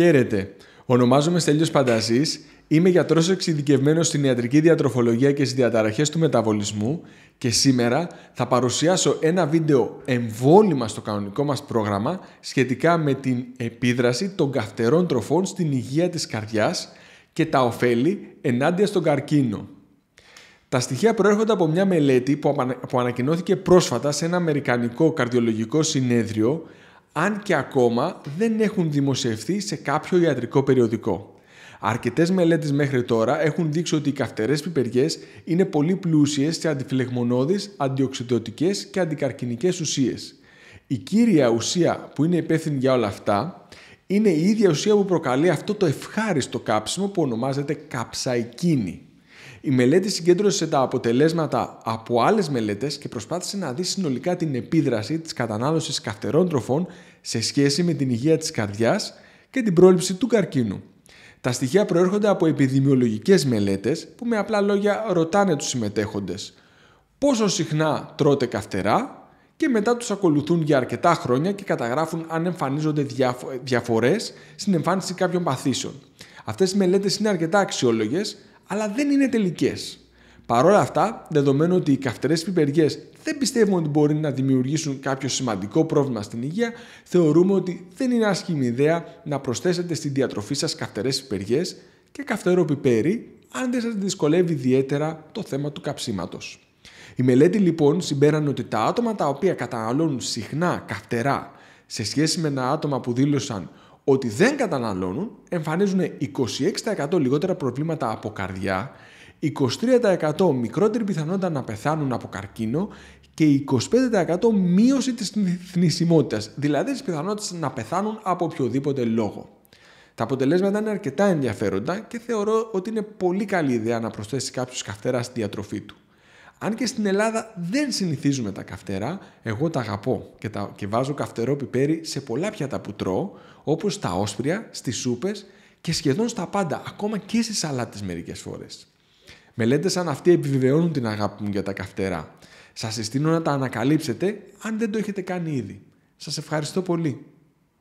Χαίρετε. Ονομάζομαι Στέλιος Πανταζή. Είμαι γιατρός εξειδικευμένος στην ιατρική διατροφολογία και στις διαταραχές του μεταβολισμού και σήμερα θα παρουσιάσω ένα βίντεο εμβόλυμα στο κανονικό μας πρόγραμμα σχετικά με την επίδραση των καυτερών τροφών στην υγεία της καρδιάς και τα ωφέλη ενάντια στον καρκίνο. Τα στοιχεία προέρχονται από μια μελέτη που ανακοινώθηκε πρόσφατα σε ένα αμερικανικό καρδιολογικό συνέδριο αν και ακόμα δεν έχουν δημοσιευθεί σε κάποιο ιατρικό περιοδικό. Αρκετές μελέτες μέχρι τώρα έχουν δείξει ότι οι καυτερές πιπεριές είναι πολύ πλούσιες σε αντιφλεγμονώδει, αντιοξυδωτικέ και αντικαρκυνικέ ουσίες. Η κύρια ουσία που είναι υπεύθυνη για όλα αυτά είναι η ίδια ουσία που προκαλεί αυτό το ευχάριστο κάψιμο που ονομάζεται καψαϊκίνη. Η μελέτη συγκέντρωσε τα αποτελέσματα από άλλες μελέτες και προσπάθησε να δει συνολικά την επίδραση της κατανάλωσης καυτερών τροφών σε σχέση με την υγεία της καρδιάς και την πρόληψη του καρκίνου. Τα στοιχεία προέρχονται από επιδημιολογικές μελέτες που με απλά λόγια ρωτάνε τους συμμετέχοντες πόσο συχνά τρώτε καυτερά και μετά τους ακολουθούν για αρκετά χρόνια και καταγράφουν αν εμφανίζονται διαφορές στην εμφάνιση κάποιων παθήσεων. Αυτές οι μελέτες είναι αρκετά αξιόλογες, αλλά δεν είναι τελικές. Παρ' όλα αυτά, δεδομένου ότι οι καυτερές πιπεριές δεν πιστεύουμε ότι μπορεί να δημιουργήσουν κάποιο σημαντικό πρόβλημα στην υγεία, θεωρούμε ότι δεν είναι άσχημη ιδέα να προσθέσετε στη διατροφή σας καυτερές πιπεριές και καυτερό πιπέρι, αν δεν σας δυσκολεύει ιδιαίτερα το θέμα του καψίματος. Η μελέτη λοιπόν συμπέρανε ότι τα άτομα τα οποία καταναλώνουν συχνά καυτερά σε σχέση με τα άτομα που δήλωσαν ότι δεν καταναλώνουν, εμφανίζουν 26% λιγότερα προβλήματα από καρδιά, 23% μικρότερη πιθανότητα να πεθάνουν από καρκίνο και 25% μείωση της θνησιμότητας, δηλαδή της πιθανότητας να πεθάνουν από οποιοδήποτε λόγο. Τα αποτελέσματα είναι αρκετά ενδιαφέροντα και θεωρώ ότι είναι πολύ καλή ιδέα να προσθέσει κάποιο καυτέρα στη διατροφή του. Αν και στην Ελλάδα δεν συνηθίζουμε τα καυτερά, εγώ τα αγαπώ και, τα, και βάζω καυτερό πιπέρι σε πολλά πιάτα που τρώω, όπως στα όσπρια, στις σούπες και σχεδόν στα πάντα, ακόμα και στις σαλάτες μερικές φορές. Μελέτες σαν αυτοί επιβεβαιώνουν την αγάπη μου για τα καυτερά. Σας συστήνω να τα ανακαλύψετε αν δεν το έχετε κάνει ήδη. Σας ευχαριστώ πολύ.